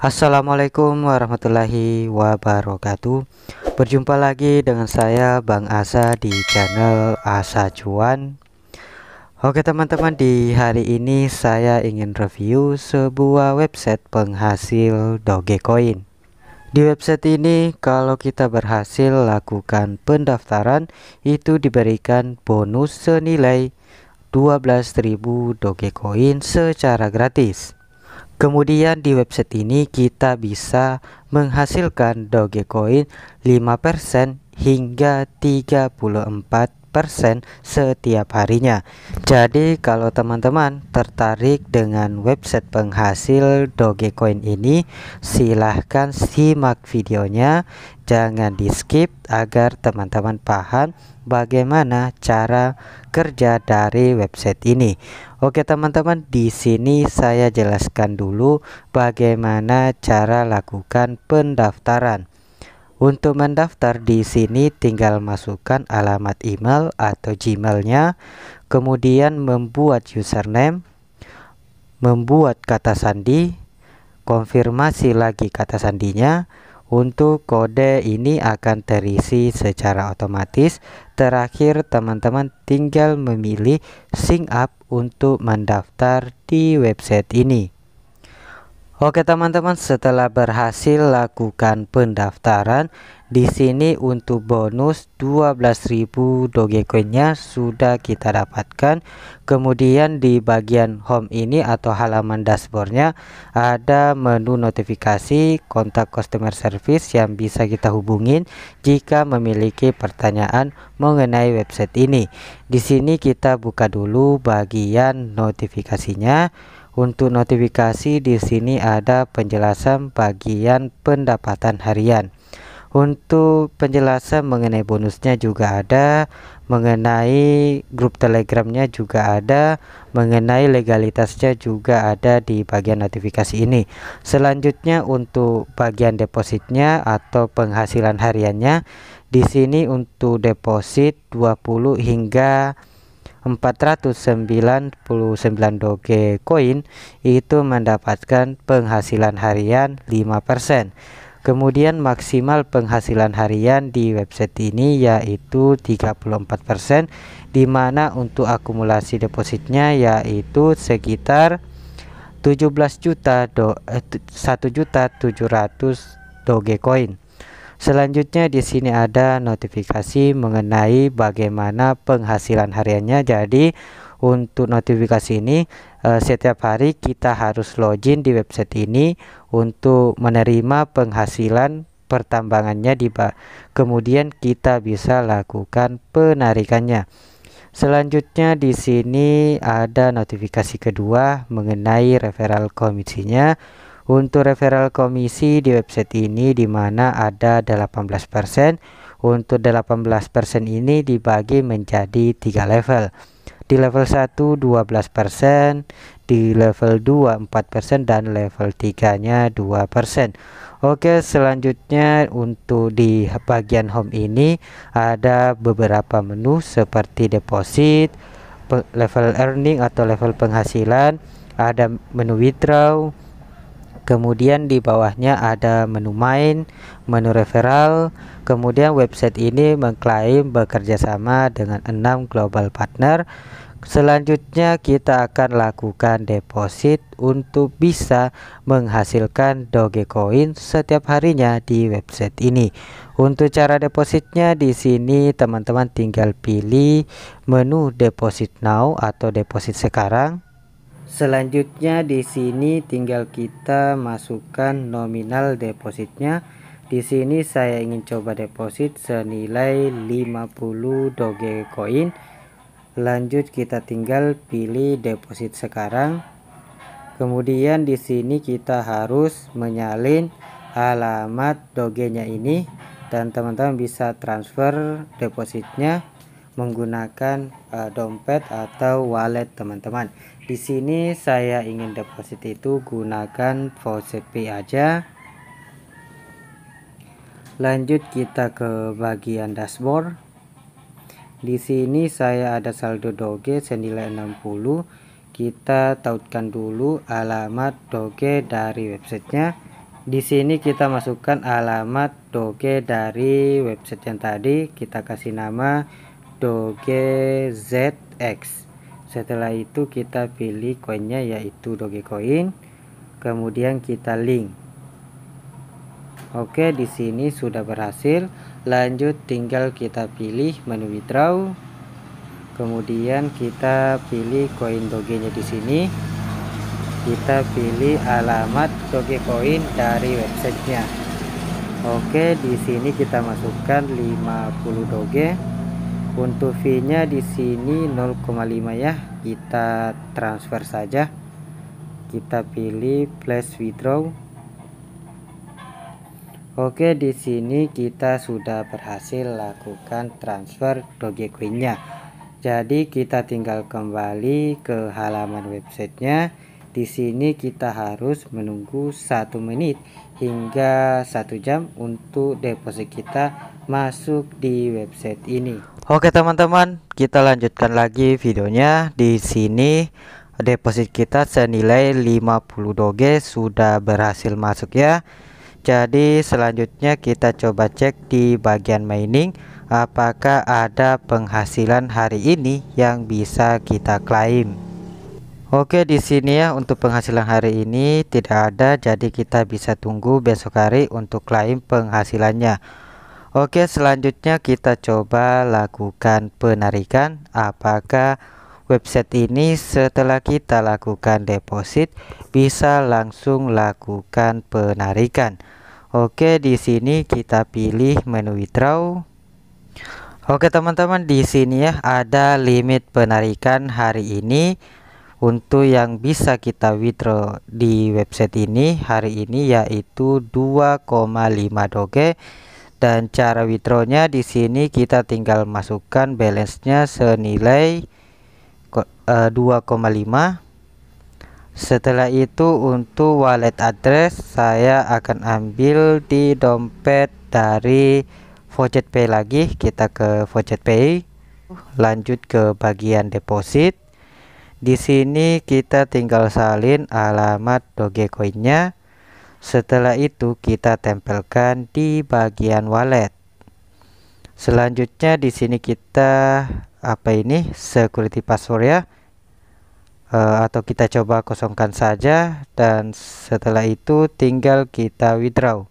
Assalamualaikum warahmatullahi wabarakatuh Berjumpa lagi dengan saya Bang Asa di channel Asa Cuan Oke teman-teman di hari ini saya ingin review sebuah website penghasil Dogecoin di website ini kalau kita berhasil lakukan pendaftaran itu diberikan bonus senilai 12.000 Dogecoin secara gratis Kemudian di website ini kita bisa menghasilkan Dogecoin 5% hingga 34 setiap harinya. Jadi kalau teman-teman tertarik dengan website penghasil Dogecoin ini, silahkan simak videonya, jangan di skip agar teman-teman paham bagaimana cara kerja dari website ini. Oke teman-teman, di sini saya jelaskan dulu bagaimana cara lakukan pendaftaran. Untuk mendaftar di sini tinggal masukkan alamat email atau Gmailnya, kemudian membuat username, membuat kata sandi, konfirmasi lagi kata sandinya. Untuk kode ini akan terisi secara otomatis. Terakhir, teman-teman tinggal memilih sign up untuk mendaftar di website ini. Oke teman-teman setelah berhasil lakukan pendaftaran di sini untuk bonus 12.000 Dogecoinnya sudah kita dapatkan. Kemudian di bagian home ini atau halaman dashboardnya ada menu notifikasi kontak customer service yang bisa kita hubungin jika memiliki pertanyaan mengenai website ini. Di sini kita buka dulu bagian notifikasinya. Untuk notifikasi di sini ada penjelasan bagian pendapatan harian. Untuk penjelasan mengenai bonusnya juga ada, mengenai grup Telegramnya juga ada, mengenai legalitasnya juga ada di bagian notifikasi ini. Selanjutnya untuk bagian depositnya atau penghasilan hariannya, di sini untuk deposit 20 hingga 499 doge koin itu mendapatkan penghasilan harian 5%. Kemudian maksimal penghasilan harian di website ini yaitu 34% di mana untuk akumulasi depositnya yaitu sekitar 17 juta do, eh, 1 juta 700 Dogecoin. Selanjutnya di sini ada notifikasi mengenai bagaimana penghasilan hariannya. Jadi untuk notifikasi ini eh, setiap hari kita harus login di website ini untuk menerima penghasilan pertambangannya di kemudian kita bisa lakukan penarikannya. Selanjutnya di sini ada notifikasi kedua mengenai referral komisinya untuk referral komisi di website ini di mana ada 18% untuk 18% ini dibagi menjadi 3 level di level 1 12% di level 2 4% dan level 3 nya 2% Oke selanjutnya untuk di bagian home ini ada beberapa menu seperti deposit level earning atau level penghasilan ada menu withdraw kemudian di bawahnya ada menu main, menu referral, kemudian website ini mengklaim bekerja sama dengan enam global partner. Selanjutnya kita akan lakukan deposit untuk bisa menghasilkan Dogecoin setiap harinya di website ini. Untuk cara depositnya di sini teman-teman tinggal pilih menu deposit now atau deposit sekarang Selanjutnya di sini tinggal kita masukkan nominal depositnya. Di sini saya ingin coba deposit senilai 50 doge Dogecoin. Lanjut kita tinggal pilih deposit sekarang. Kemudian di sini kita harus menyalin alamat dogenya ini dan teman-teman bisa transfer depositnya menggunakan uh, dompet atau wallet teman-teman di sini saya ingin deposit itu gunakan pay aja lanjut kita ke bagian dashboard di sini saya ada saldo doge senilai 60 kita tautkan dulu alamat doge dari websitenya di sini kita masukkan alamat doge dari website yang tadi kita kasih nama Zx. setelah itu kita pilih koinnya yaitu Dogecoin kemudian kita link Oke di sini sudah berhasil lanjut tinggal kita pilih menu withdraw kemudian kita pilih koin Dogenya di sini kita pilih alamat Dogecoin dari websitenya Oke di sini kita masukkan 50 Doge untuk V nya di sini 0,5 ya kita transfer saja kita pilih plus withdraw Oke di sini kita sudah berhasil lakukan transfer Dogecoin nya jadi kita tinggal kembali ke halaman websitenya di sini kita harus menunggu satu menit hingga satu jam untuk deposit kita masuk di website ini. Oke teman-teman, kita lanjutkan lagi videonya. Di sini deposit kita senilai 50 doge sudah berhasil masuk ya. Jadi selanjutnya kita coba cek di bagian mining apakah ada penghasilan hari ini yang bisa kita klaim. Oke di sini ya untuk penghasilan hari ini tidak ada jadi kita bisa tunggu besok hari untuk klaim penghasilannya Oke selanjutnya kita coba lakukan penarikan apakah website ini setelah kita lakukan deposit bisa langsung lakukan penarikan Oke di sini kita pilih menu withdraw Oke teman-teman di sini ya ada limit penarikan hari ini untuk yang bisa kita withdraw di website ini hari ini yaitu 2,5 doge dan cara withdrawnya di sini kita tinggal masukkan balance-nya senilai 2,5 eh, setelah itu untuk wallet address saya akan ambil di dompet dari pay lagi kita ke pay lanjut ke bagian deposit di sini kita tinggal salin alamat Dogecoinnya. Setelah itu kita tempelkan di bagian wallet. Selanjutnya di sini kita apa ini security password ya. E, atau kita coba kosongkan saja dan setelah itu tinggal kita withdraw.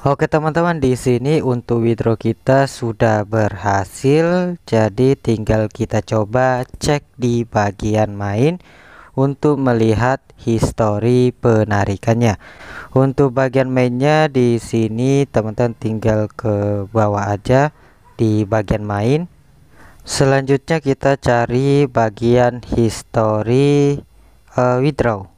Oke teman-teman di sini untuk withdraw kita sudah berhasil jadi tinggal kita coba cek di bagian main untuk melihat histori penarikannya untuk bagian mainnya di sini teman-teman tinggal ke bawah aja di bagian main selanjutnya kita cari bagian histori uh, eh, withdraw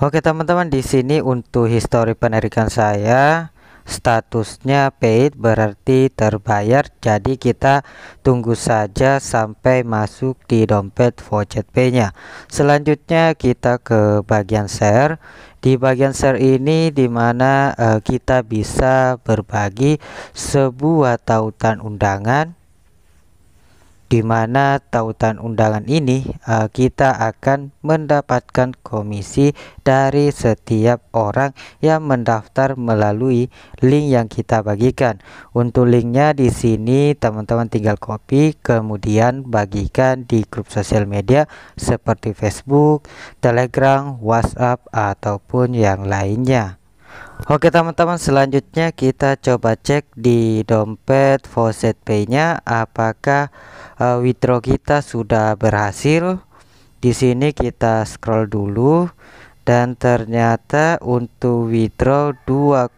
Oke teman-teman di sini untuk histori penarikan saya statusnya paid berarti terbayar jadi kita tunggu saja sampai masuk di dompet voucher pay nya selanjutnya kita ke bagian share di bagian share ini dimana uh, eh, kita bisa berbagi sebuah tautan undangan di mana tautan undangan ini uh, kita akan mendapatkan komisi dari setiap orang yang mendaftar melalui link yang kita bagikan. Untuk linknya di sini teman-teman tinggal copy kemudian bagikan di grup sosial media seperti Facebook, Telegram, WhatsApp ataupun yang lainnya. Oke teman-teman selanjutnya kita coba cek di dompet faucet pay nya apakah uh, withdraw kita sudah berhasil di sini kita scroll dulu dan ternyata untuk withdraw 2,5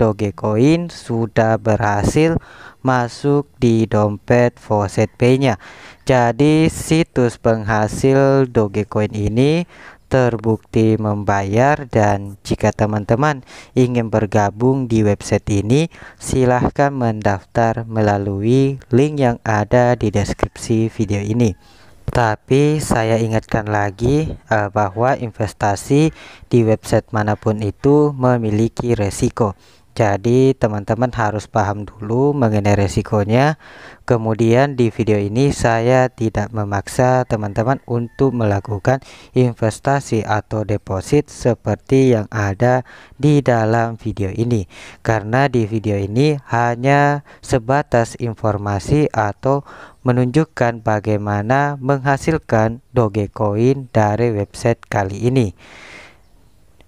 dogecoin sudah berhasil masuk di dompet faucet pay nya jadi situs penghasil dogecoin ini terbukti membayar dan jika teman-teman ingin bergabung di website ini silahkan mendaftar melalui link yang ada di deskripsi video ini tapi saya ingatkan lagi eh, bahwa investasi di website manapun itu memiliki resiko jadi teman-teman harus paham dulu mengenai resikonya Kemudian di video ini saya tidak memaksa teman-teman untuk melakukan investasi atau deposit seperti yang ada di dalam video ini Karena di video ini hanya sebatas informasi atau menunjukkan bagaimana menghasilkan dogecoin dari website kali ini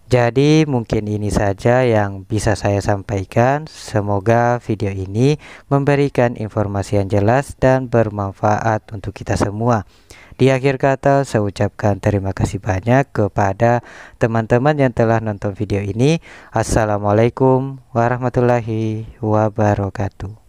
jadi mungkin ini saja yang bisa saya sampaikan. Semoga video ini memberikan informasi yang jelas dan bermanfaat untuk kita semua. Di akhir kata saya ucapkan terima kasih banyak kepada teman-teman yang telah nonton video ini. Assalamualaikum warahmatullahi wabarakatuh.